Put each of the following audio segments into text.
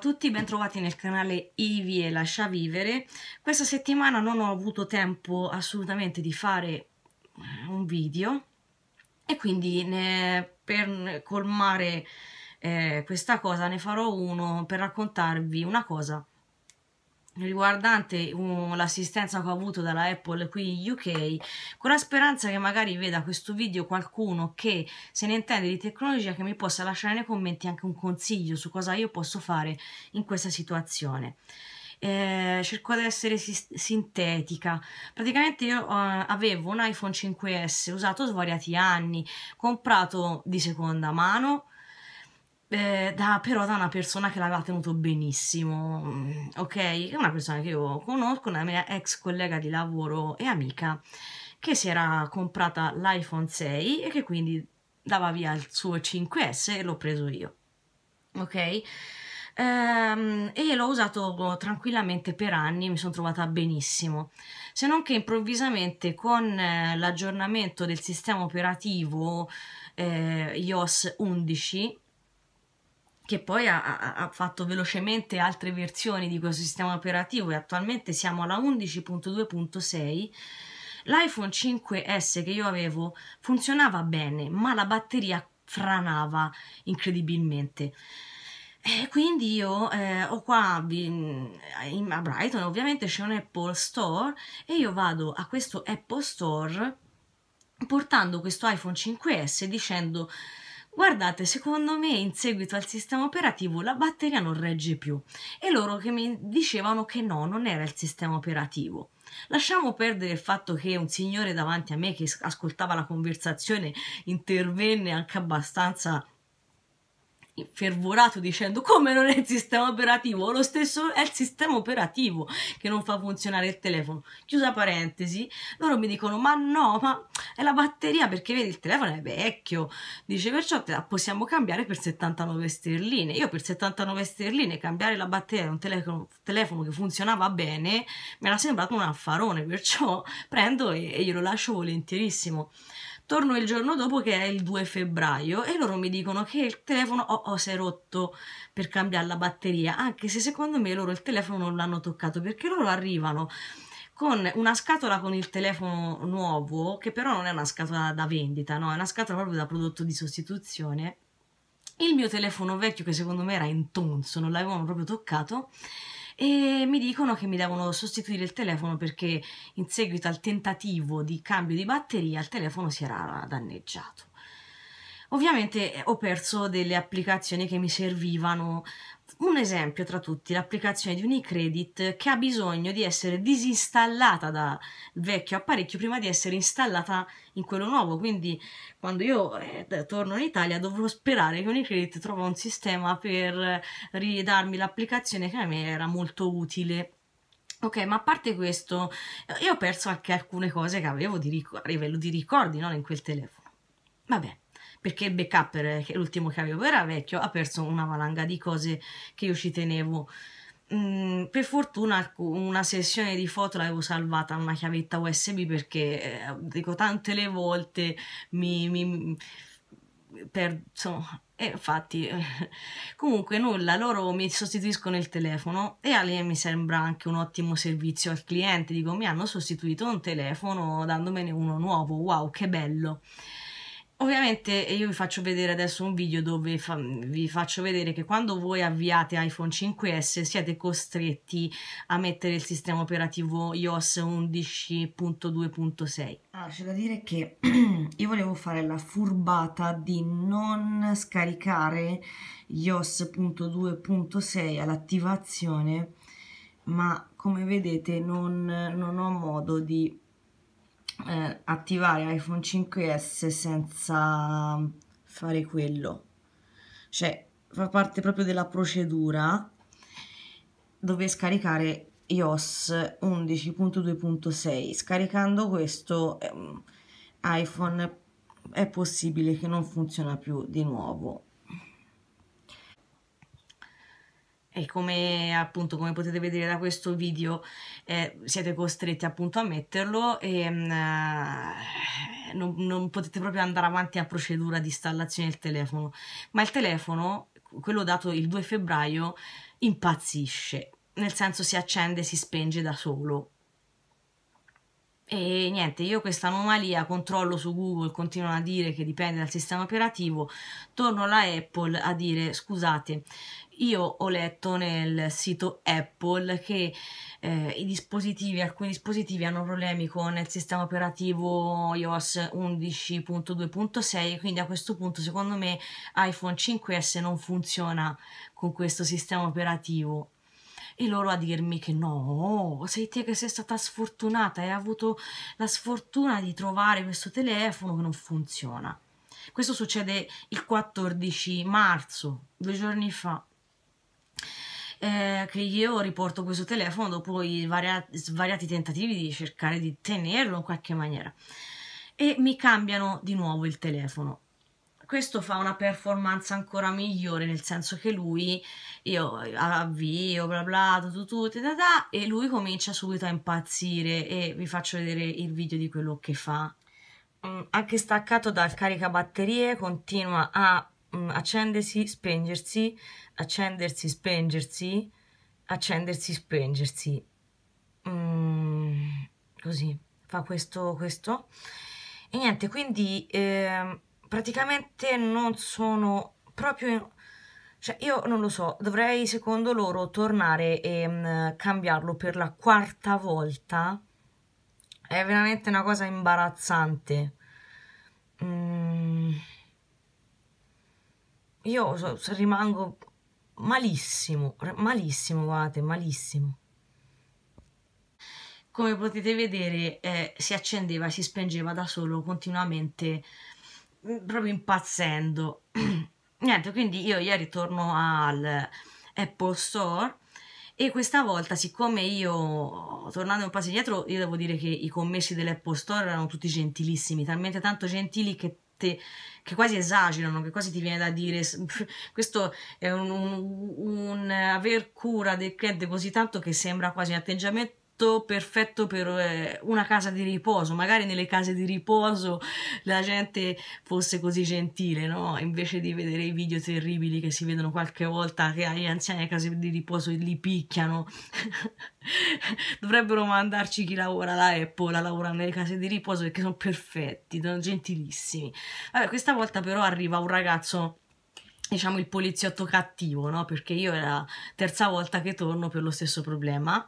tutti, ben trovati nel canale Ivi e Lascia Vivere. Questa settimana non ho avuto tempo assolutamente di fare eh, un video e quindi ne, per colmare eh, questa cosa ne farò uno per raccontarvi una cosa riguardante um, l'assistenza che ho avuto dalla Apple qui in UK con la speranza che magari veda questo video qualcuno che se ne intende di tecnologia che mi possa lasciare nei commenti anche un consiglio su cosa io posso fare in questa situazione eh, cerco di essere sintetica. Praticamente io eh, avevo un iPhone 5S usato svariati anni, comprato di seconda mano, eh, da, però da una persona che l'aveva tenuto benissimo, mm, ok? una persona che io conosco, una mia ex collega di lavoro e amica, che si era comprata l'iPhone 6 e che quindi dava via il suo 5S e l'ho preso io, ok? Ehm, e l'ho usato tranquillamente per anni, e mi sono trovata benissimo. Se non che improvvisamente con eh, l'aggiornamento del sistema operativo eh, iOS 11 che poi ha, ha, fatto velocemente altre versioni di questo sistema operativo e attualmente siamo alla 11.2.6. L'iPhone 5S che io avevo funzionava bene, ma la batteria franava incredibilmente. E quindi io eh, ho qua in, a Brighton ovviamente c'è un Apple Store e io vado a questo Apple Store portando questo iPhone 5S dicendo Guardate, secondo me in seguito al sistema operativo la batteria non regge più e loro che mi dicevano che no, non era il sistema operativo. Lasciamo perdere il fatto che un signore davanti a me che ascoltava la conversazione intervenne anche abbastanza fervorato dicendo come non è il sistema operativo, lo stesso è il sistema operativo che non fa funzionare il telefono. Chiusa parentesi, loro mi dicono ma no, ma è la batteria perché vedi il telefono è vecchio, dice perciò te la possiamo cambiare per 79 sterline. Io per 79 sterline cambiare la batteria di un telefono, telefono che funzionava bene mi era sembrato un affarone, perciò prendo e, e glielo lascio volentierissimo torno il giorno dopo che è il 2 febbraio e loro mi dicono che il telefono oh, oh, si è rotto per cambiare la batteria, anche se secondo me loro il telefono non l'hanno toccato perché loro arrivano con una scatola con il telefono nuovo, che però non è una scatola da vendita, no, è una scatola proprio da prodotto di sostituzione. Il mio telefono vecchio, che secondo me era in tonso, non l'avevano proprio toccato, e mi dicono che mi devono sostituire il telefono perché in seguito al tentativo di cambio di batteria il telefono si era danneggiato. Ovviamente eh, ho perso delle applicazioni che mi servivano un esempio tra tutti, l'applicazione di Unicredit che ha bisogno di essere disinstallata dal vecchio apparecchio prima di essere installata in quello nuovo, quindi quando io eh, torno in Italia dovrò sperare che Unicredit trova un sistema per ridarmi l'applicazione che a me era molto utile. Ok, ma a parte questo, io ho perso anche alcune cose che avevo a livello di ricordi no? in quel telefono. Vabbè, perché il backup, l'ultimo che avevo era vecchio, ha perso una valanga di cose che io ci tenevo. Mm, per fortuna una sessione di foto l'avevo salvata in una chiavetta USB perché eh, dico tante le volte mi, mi per, insomma, e infatti comunque nulla loro mi sostituiscono il telefono e a lei mi sembra anche un ottimo servizio al cliente dico mi hanno sostituito un telefono dandomene uno nuovo wow che bello Ovviamente io vi faccio vedere adesso un video dove fa vi faccio vedere che quando voi avviate iPhone 5S siete costretti a mettere il sistema operativo iOS 11.2.6. Allora, ah, c'è da dire che io volevo fare la furbata di non scaricare iOS iOS.2.6 all'attivazione, ma come vedete non, non ho modo di eh, attivare iPhone 5S senza fare quello cioè fa parte proprio della procedura dove scaricare iOS 11.2.6 scaricando questo ehm, iPhone è possibile che non funziona più di nuovo e come appunto come potete vedere da questo video eh, siete costretti appunto a metterlo e mm, eh, non, non, potete proprio andare avanti a procedura di installazione del telefono ma il telefono quello dato il 2 febbraio impazzisce nel senso si accende e si spenge da solo e niente, io questa anomalia controllo su Google, continuano a dire che dipende dal sistema operativo, torno alla Apple a dire scusate, io ho letto nel sito Apple che eh, i dispositivi, alcuni dispositivi hanno problemi con il sistema operativo iOS 11.2.6, quindi a questo punto secondo me iPhone 5S non funziona con questo sistema operativo e loro a dirmi che no, sei te che sei stata sfortunata, hai avuto la sfortuna di trovare questo telefono che non funziona. Questo succede il 14 marzo, due giorni fa. Eh, che io riporto questo telefono dopo i varia svariati tentativi di cercare di tenerlo in qualche maniera e mi cambiano di nuovo il telefono questo fa una performance ancora migliore, nel senso che lui, io avvio, bla bla, tutto, tutto, da, da, e lui comincia subito a impazzire e vi faccio vedere il video di quello che fa. Mm, anche staccato dal caricabatterie, continua a mm, accendersi, spengersi, accendersi, spengersi, accendersi, spengersi. Mm, così, fa questo, questo. E niente, quindi eh, praticamente non sono proprio... Cioè, io non lo so, dovrei secondo loro tornare e mh, mm, cambiarlo per la quarta volta. È veramente una cosa imbarazzante. Mm. Io so, so, rimango malissimo, malissimo, guardate, malissimo. Come potete vedere eh, si accendeva si spengeva da solo continuamente Mm, proprio impazzendo. Niente, quindi io ieri torno al Apple Store e questa volta, siccome io, tornando un passo indietro, io devo dire che i commessi dell'Apple Store erano tutti gentilissimi, talmente tanto gentili che che quasi esagerano, che quasi ti viene da dire questo è un, un, un aver cura del cliente così tanto che sembra quasi un atteggiamento lotto perfetto per eh, una casa di riposo, magari nelle case di riposo la gente fosse così gentile, no? invece di vedere i video terribili che si vedono qualche volta che gli anziani a case di riposo li picchiano. Dovrebbero mandarci chi lavora la Apple a lavorare nelle case di riposo perché sono perfetti, sono gentilissimi. Vabbè, questa volta però arriva un ragazzo diciamo il poliziotto cattivo, no? Perché io è la terza volta che torno per lo stesso problema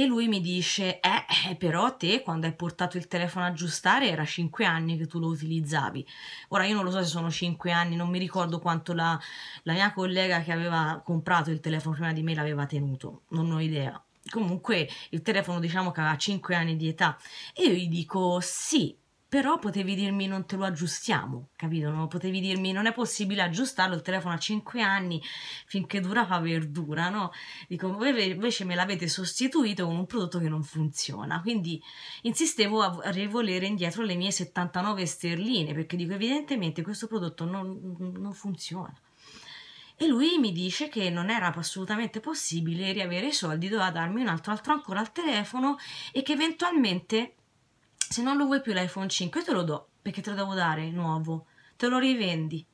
e lui mi dice eh, eh però te quando hai portato il telefono a aggiustare era 5 anni che tu lo utilizzavi ora io non lo so se sono 5 anni non mi ricordo quanto la, la mia collega che aveva comprato il telefono prima di me l'aveva tenuto non ho idea comunque il telefono diciamo che aveva 5 anni di età e io gli dico sì però potevi dirmi non te lo aggiustiamo, capito? Non potevi dirmi non è possibile aggiustarlo il telefono a 5 anni finché dura fa verdura, no? Dico, voi invece me l'avete sostituito con un prodotto che non funziona, quindi insistevo a rivolere indietro le mie 79 sterline perché dico evidentemente questo prodotto non, non funziona. E lui mi dice che non era assolutamente possibile riavere i soldi, doveva darmi un altro, altro ancora al telefono e che eventualmente se non lo vuoi più l'iPhone 5 te lo do perché te lo devo dare nuovo te lo rivendi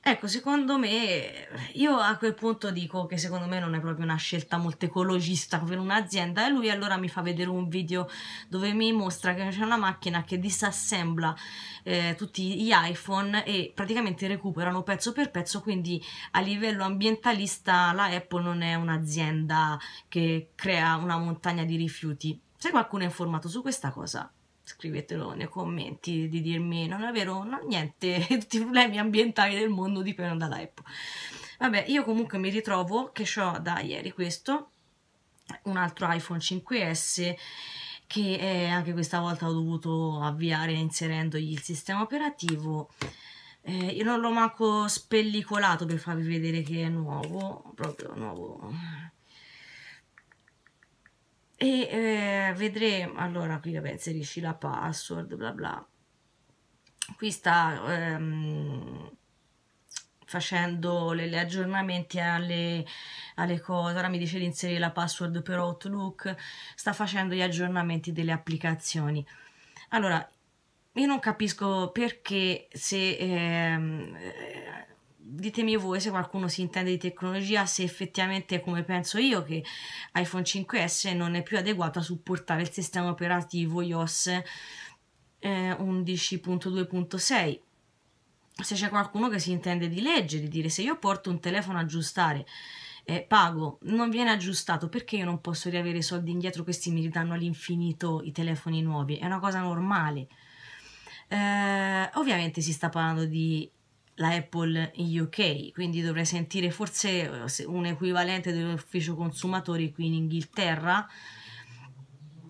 ecco secondo me io a quel punto dico che secondo me non è proprio una scelta molto ecologista per un'azienda e lui allora mi fa vedere un video dove mi mostra che c'è una macchina che disassembla eh, tutti gli iPhone e praticamente recuperano pezzo per pezzo quindi a livello ambientalista la Apple non è un'azienda che crea una montagna di rifiuti se qualcuno è informato su questa cosa, scrivetelo nei commenti di dirmi non è vero, no, niente, tutti i problemi ambientali del mondo dipendono dalla Apple. Vabbè, io comunque mi ritrovo che ho da ieri questo, un altro iPhone 5S che è, anche questa volta ho dovuto avviare inserendogli il sistema operativo. Eh, io non l'ho manco spellicolato per farvi vedere che è nuovo, proprio nuovo e eh, vedremo allora qui vabbè, inserisci la password bla bla qui sta ehm, facendo gli aggiornamenti alle, alle, cose ora mi dice di inserire la password per Outlook sta facendo gli aggiornamenti delle applicazioni allora io non capisco perché se ehm, ditemi voi se qualcuno si intende di tecnologia, se effettivamente come penso io che iPhone 5S non è più adeguato a supportare il sistema operativo iOS eh, 11.2.6. Se c'è qualcuno che si intende di legge, di dire se io porto un telefono a aggiustare eh, pago, non viene aggiustato perché io non posso riavere i soldi indietro, questi mi ridanno all'infinito i telefoni nuovi, è una cosa normale. Eh, ovviamente si sta parlando di la Apple in UK, quindi dovrei sentire forse eh, un equivalente dell'ufficio consumatori qui in Inghilterra.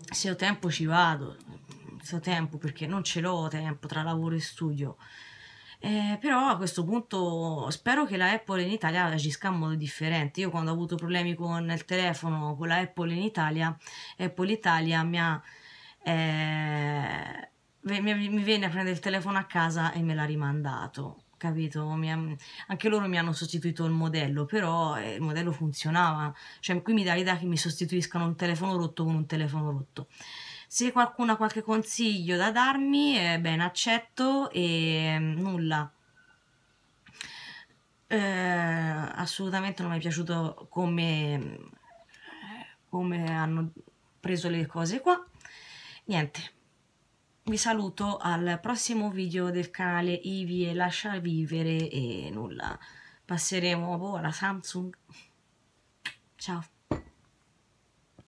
Se ho tempo ci vado, se ho tempo perché non ce l'ho tempo tra lavoro e studio. Eh, però a questo punto spero che la Apple in Italia agisca in modo differente. Io quando ho avuto problemi con il telefono, con la Apple in Italia, Apple Italia mi ha... Eh, mi, mi venne a prendere il telefono a casa e me l'ha rimandato capito? Ha, anche loro mi hanno sostituito il modello, però eh, il modello funzionava. Cioè, qui mi dà l'idea che mi sostituiscano un telefono rotto con un telefono rotto. Se qualcuno ha qualche consiglio da darmi, eh, bene, accetto e mm, nulla. Eh, assolutamente non mi è piaciuto come, come hanno preso le cose qua. Niente vi saluto al prossimo video del canale Ivi e lascia vivere e nulla passeremo boh, alla Samsung ciao